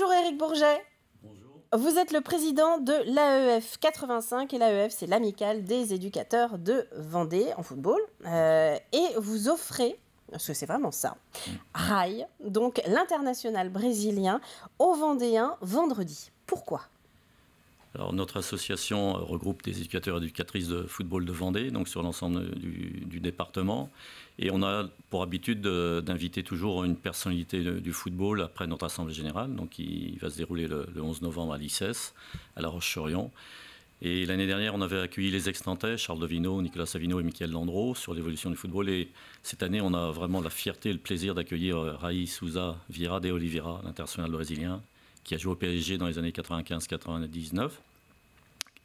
Bonjour Eric Bourget. Bonjour. Vous êtes le président de l'AEF 85 et l'AEF c'est l'amicale des éducateurs de Vendée en football. Euh, et vous offrez, parce que c'est vraiment ça, RAI, donc l'international brésilien, aux Vendéens vendredi. Pourquoi notre association regroupe des éducateurs et éducatrices de football de Vendée, donc sur l'ensemble du, département. Et on a pour habitude d'inviter toujours une personnalité du football après notre assemblée générale, donc qui va se dérouler le, 11 novembre à l'ICES, à La Roche-sur-Yon. Et l'année dernière, on avait accueilli les ex Charles Devino, Nicolas Savino et Michael Landreau, sur l'évolution du football. Et cette année, on a vraiment la fierté et le plaisir d'accueillir euh, Raï Souza Vira de Oliveira, l'international brésilien, qui a joué au PSG dans les années 95-99,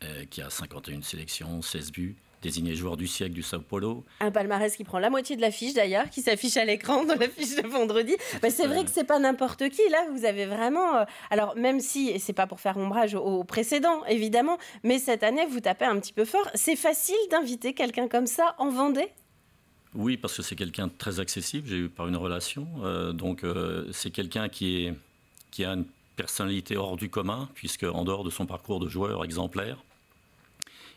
euh, qui a 51 sélections, 16 buts, désigné joueur du siècle du Sao Paulo. Un palmarès qui prend la moitié de l'affiche d'ailleurs, qui s'affiche à l'écran dans l'affiche de vendredi. c'est vrai que c'est pas n'importe qui. Là, vous avez vraiment. Euh, alors, même si, et c'est pas pour faire ombrage au, précédent, évidemment, mais cette année, vous tapez un petit peu fort. C'est facile d'inviter quelqu'un comme ça en Vendée Oui, parce que c'est quelqu'un de très accessible. J'ai eu par une relation. Euh, donc, c'est quelqu'un qui, est, qui a une personnalité hors du commun, puisque en dehors de son parcours de joueur exemplaire,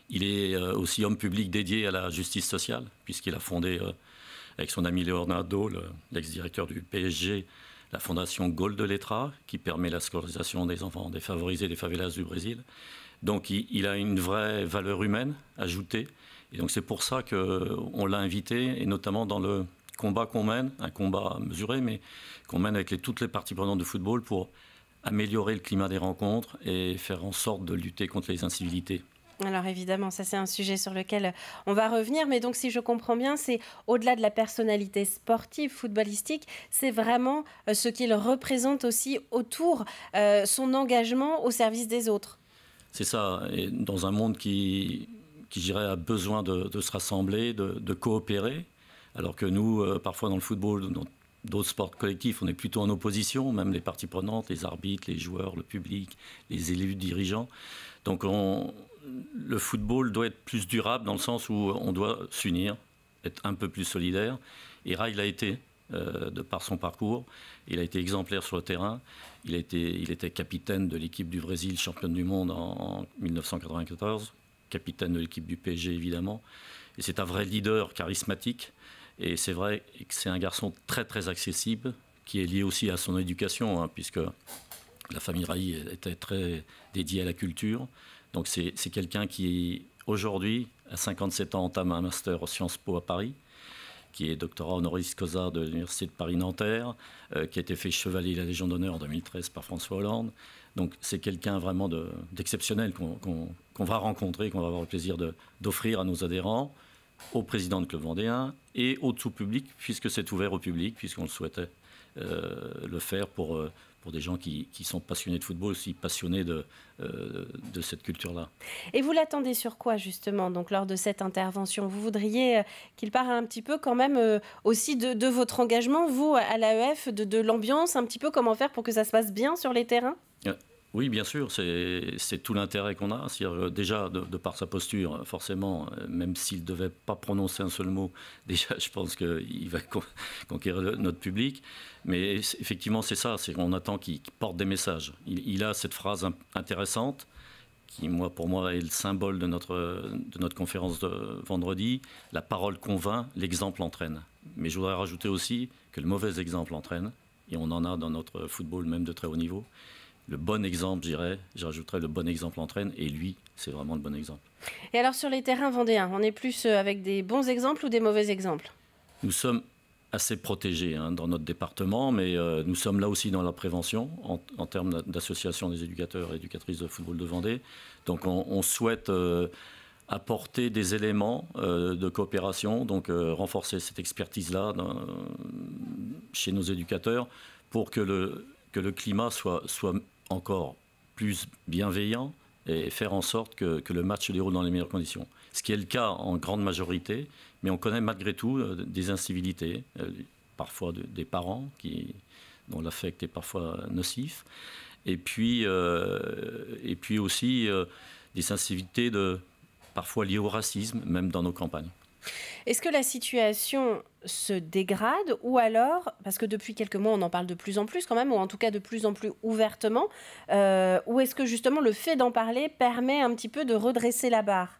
il est euh, aussi homme public dédié à la justice sociale, puisqu'il a fondé euh, avec son ami Leonardo, l'ex-directeur du PSG, la fondation Gold de Letra, qui permet la scolarisation des enfants défavorisés des favelas du Brésil. Donc il, a une vraie valeur humaine ajoutée. Et donc c'est pour ça qu'on l'a invité, et notamment dans le combat qu'on mène, un combat mesuré, mais qu'on mène avec les, toutes les parties prenantes du football pour améliorer le climat des rencontres et faire en sorte de lutter contre les incivilités. Alors évidemment, ça c'est un sujet sur lequel on va revenir, mais donc si je comprends bien, c'est au-delà de la personnalité sportive, footballistique, c'est vraiment euh, ce qu'il représente aussi autour, euh, son engagement au service des autres. C'est ça, et dans un monde qui, qui je a besoin de, se rassembler, de, coopérer, alors que nous, euh, parfois dans le football, dans d'autres sports collectifs, on est plutôt en opposition, même les parties prenantes, les arbitres, les joueurs, le public, les élus dirigeants. Donc le football doit être plus durable dans le sens où on doit s'unir, être un peu plus solidaire. Et Rai l'a été euh, de par son parcours. Il a été exemplaire sur le terrain. Il, était capitaine de l'équipe du Brésil, championne du monde en, en 1994, capitaine de l'équipe du PSG évidemment. Et c'est un vrai leader charismatique. Et c'est vrai que c'est un garçon très très accessible, qui est lié aussi à son éducation, hein, puisque la famille Rahi était très dédiée à la culture. Donc c'est quelqu'un qui, aujourd'hui, à 57 ans, entame un master en Sciences Po à Paris, qui est doctorat honoris causa de l'Université de Paris-Nanterre, euh, qui a été fait chevalier de la Légion d'honneur en 2013 par François Hollande. Donc c'est quelqu'un vraiment d'exceptionnel qu'on va rencontrer, qu'on va avoir le plaisir d'offrir à nos adhérents au président de Club Vendéen et au tout public, puisque c'est ouvert au public, puisqu'on le souhaitait euh, le faire pour, euh, pour des gens qui, qui, sont passionnés de football, aussi passionnés de, euh, de cette culture-là. Et vous l'attendez sur quoi, justement, donc lors de cette intervention Vous voudriez qu'il parle un petit peu, quand même, aussi de, de, votre engagement, vous, à l'AEF, de, de l'ambiance, un petit peu comment faire pour que ça se passe bien sur les terrains oui, bien sûr, c'est tout l'intérêt qu'on a. Euh, déjà, de, par sa posture, euh, forcément, euh, même s'il ne devait pas prononcer un seul mot, déjà, je pense qu'il va conquérir notre public. Mais effectivement, c'est ça, on attend qu'il porte des messages. Il, a cette phrase intéressante qui, moi, pour moi, est le symbole de notre, de notre conférence de vendredi. La parole convainc, l'exemple entraîne. Mais je voudrais rajouter aussi que le mauvais exemple entraîne, et on en a dans notre football même de très haut niveau le bon exemple, j'irais, j'ajouterais le bon exemple entraîne, et lui, c'est vraiment le bon exemple. Et alors sur les terrains vendéens, on est plus euh, avec des bons exemples ou des mauvais exemples Nous sommes assez protégés hein, dans notre département, mais euh, nous sommes là aussi dans la prévention en, termes d'association des éducateurs et éducatrices de football de Vendée. Donc on, souhaite euh, apporter des éléments de coopération, donc renforcer cette expertise-là chez nos éducateurs pour que le, que le climat soit, soit encore plus bienveillant et faire en sorte que, le match se déroule dans les meilleures conditions. Ce qui est le cas en grande majorité, mais on connaît malgré tout euh, des incivilités, euh, parfois des parents qui, dont l'affect est parfois nocif, et puis, euh, et puis aussi des incivilités de, parfois liées au racisme, même dans nos campagnes. Est-ce que la situation se dégrade ou alors, parce que depuis quelques mois on en parle de plus en plus quand même, ou en tout cas de plus en plus ouvertement, euh, ou est-ce que justement le fait d'en parler permet un petit peu de redresser la barre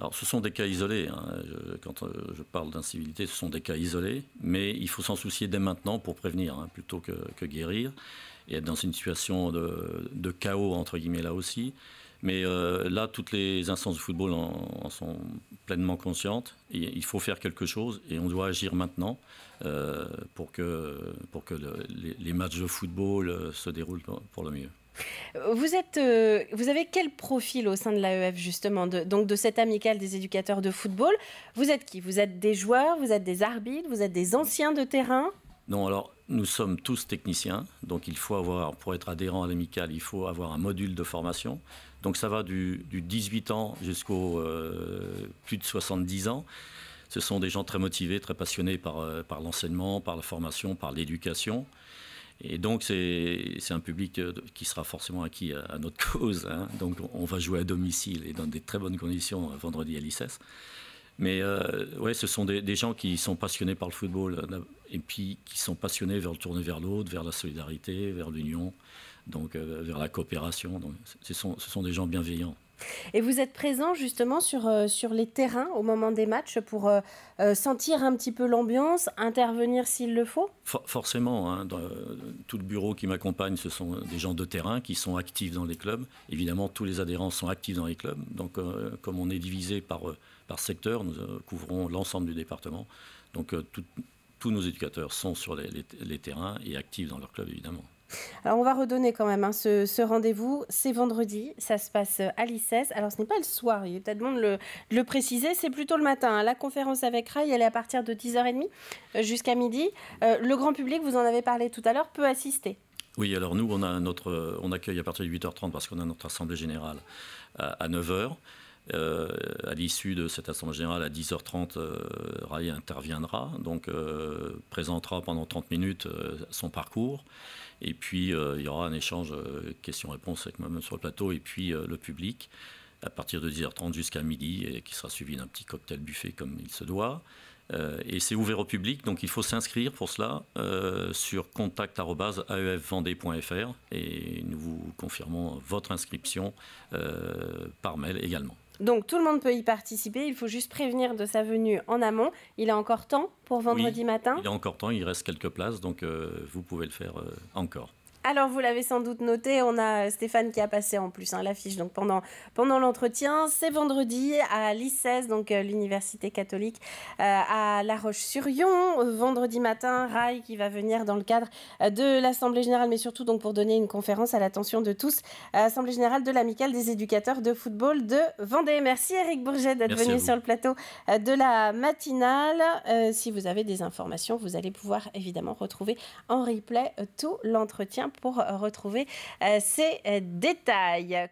alors, ce sont des cas isolés. Hein. quand euh, je parle d'incivilité, ce sont des cas isolés. Mais il faut s'en soucier dès maintenant pour prévenir, hein, plutôt que, guérir. Et être dans une situation de, de chaos, entre guillemets, là aussi. Mais euh, là, toutes les instances de football en, sont pleinement conscientes. Et il faut faire quelque chose et on doit agir maintenant euh, pour que, pour que les, matchs de football euh, se déroulent pour, le mieux. Vous, êtes, vous avez quel profil au sein de l'AEF, justement, de, donc de cette amicale des éducateurs de football Vous êtes qui Vous êtes des joueurs Vous êtes des arbitres Vous êtes des anciens de terrain Non, alors nous sommes tous techniciens, donc il faut avoir, pour être adhérent à l'AMICAL, il faut avoir un module de formation. Donc ça va du, 18 ans jusqu'au euh, plus de 70 ans. Ce sont des gens très motivés, très passionnés par, euh, l'enseignement, par la formation, par l'éducation. Et donc, c'est un public euh, qui sera forcément acquis à, notre cause. Hein. Donc, on va jouer à domicile et dans des très bonnes conditions vendredi à l'ISS. Mais euh, ouais, ce sont des, gens qui sont passionnés par le football euh, et puis qui sont passionnés vers le tourner vers l'autre, vers la solidarité, vers l'union, donc euh, vers la coopération. Donc, ce, sont, ce sont des gens bienveillants. Et vous êtes présent justement sur, sur les terrains au moment des matchs pour sentir un petit peu l'ambiance, intervenir s'il le faut Forcément, hein, dans, tout le bureau qui m'accompagne, ce sont des gens de terrain qui sont actifs dans les clubs. Évidemment, tous les adhérents sont actifs dans les clubs. Donc, comme on est divisé par par secteur, nous euh, couvrons l'ensemble du département. Donc euh, tous nos éducateurs sont sur les, terrains et actifs dans leur club, évidemment. Alors on va redonner quand même hein, ce, rendez-vous. C'est vendredi, ça se passe à l'ICES. Alors ce n'est pas le soir, il est peut-être de le, le préciser, c'est plutôt le matin. Hein. La conférence avec Rai, elle est à partir de 10h30 euh, jusqu'à midi. le grand public, vous en avez parlé tout à l'heure, peut assister. Oui, alors nous, on, a notre, on accueille à partir de 8h30 parce qu'on a notre assemblée générale à 9h. Euh, à l'issue de cette assemblée générale, à 10h30, euh, Ray interviendra, donc euh, présentera pendant 30 minutes son parcours. Et puis, il y aura un échange questions-réponses avec moi-même sur le plateau et puis le public à partir de 10h30 jusqu'à midi et qui sera suivi d'un petit cocktail buffet comme il se doit. et c'est ouvert au public, donc il faut s'inscrire pour cela sur contact.aefvendée.fr e et nous vous confirmons votre inscription par mail également. Donc tout le monde peut y participer, il faut juste prévenir de sa venue en amont. Il a encore temps pour vendredi matin Il a encore temps, il reste quelques places, donc euh, vous pouvez le faire euh, encore. Alors, vous l'avez sans doute noté, on a euh, Stéphane qui a passé en plus hein, l'affiche donc pendant, pendant l'entretien. C'est vendredi à l'ICES, donc euh, l'Université catholique euh, à La Roche-sur-Yon. Vendredi matin, Rai qui va venir dans le cadre de l'Assemblée Générale, mais surtout donc pour donner une conférence à l'attention de tous, Assemblée Générale de l'Amicale des éducateurs de football de Vendée. Merci Eric Bourget d'être venu sur le plateau de la matinale. si vous avez des informations, vous allez pouvoir évidemment retrouver en replay tout l'entretien pour retrouver euh, ces euh, détails.